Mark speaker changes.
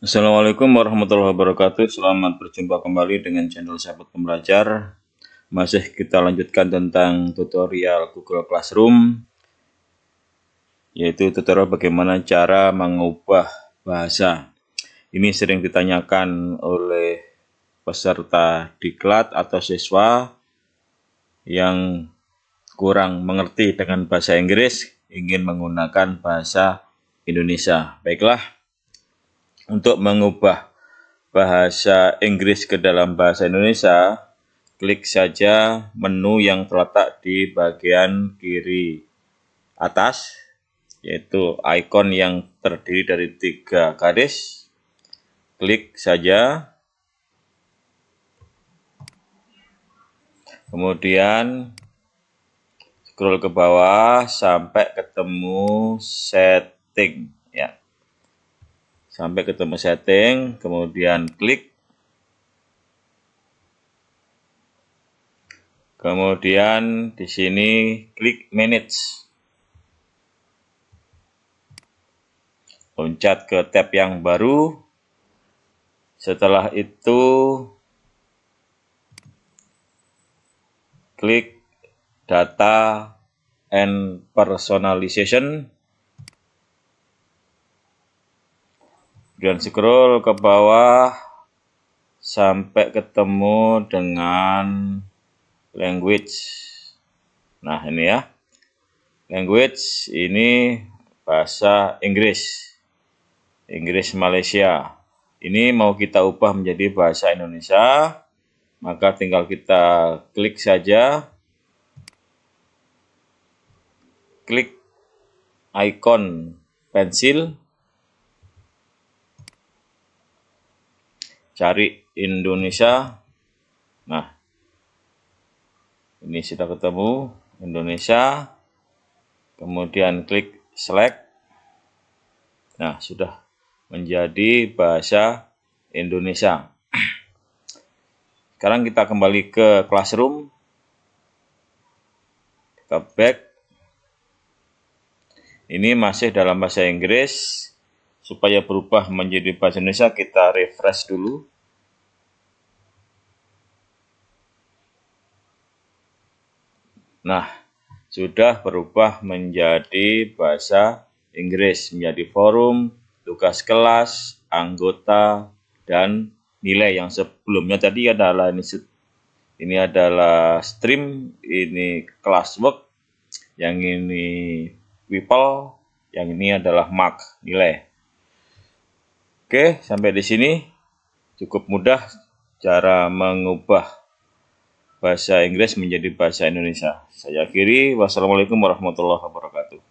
Speaker 1: Assalamualaikum warahmatullahi wabarakatuh. Selamat berjumpa kembali dengan channel Sahabat Pembelajar. Masih kita lanjutkan tentang tutorial Google Classroom yaitu tutorial bagaimana cara mengubah bahasa. Ini sering ditanyakan oleh peserta diklat atau siswa yang kurang mengerti dengan bahasa Inggris ingin menggunakan bahasa Indonesia. Baiklah, untuk mengubah bahasa Inggris ke dalam bahasa Indonesia, klik saja menu yang terletak di bagian kiri atas, yaitu icon yang terdiri dari tiga garis. Klik saja. Kemudian scroll ke bawah sampai ketemu setting ya sampai ketemu setting, kemudian klik. Kemudian di sini klik manage. Loncat ke tab yang baru. Setelah itu klik data and personalization kemudian scroll ke bawah sampai ketemu dengan language nah ini ya language ini bahasa Inggris Inggris Malaysia ini mau kita ubah menjadi bahasa Indonesia maka tinggal kita klik saja klik icon pensil cari Indonesia. Nah, ini sudah ketemu Indonesia. Kemudian klik select. Nah, sudah menjadi bahasa Indonesia. Sekarang kita kembali ke Classroom. Kita back. Ini masih dalam bahasa Inggris. Supaya berubah menjadi bahasa Indonesia, kita refresh dulu. Nah, sudah berubah menjadi bahasa Inggris, menjadi forum, tugas kelas, anggota, dan nilai yang sebelumnya tadi adalah ini ini adalah stream, ini classwork, yang ini people, yang ini adalah mark, nilai. Oke, sampai di sini cukup mudah cara mengubah bahasa Inggris menjadi bahasa Indonesia. Saya akhiri, wassalamualaikum warahmatullahi wabarakatuh.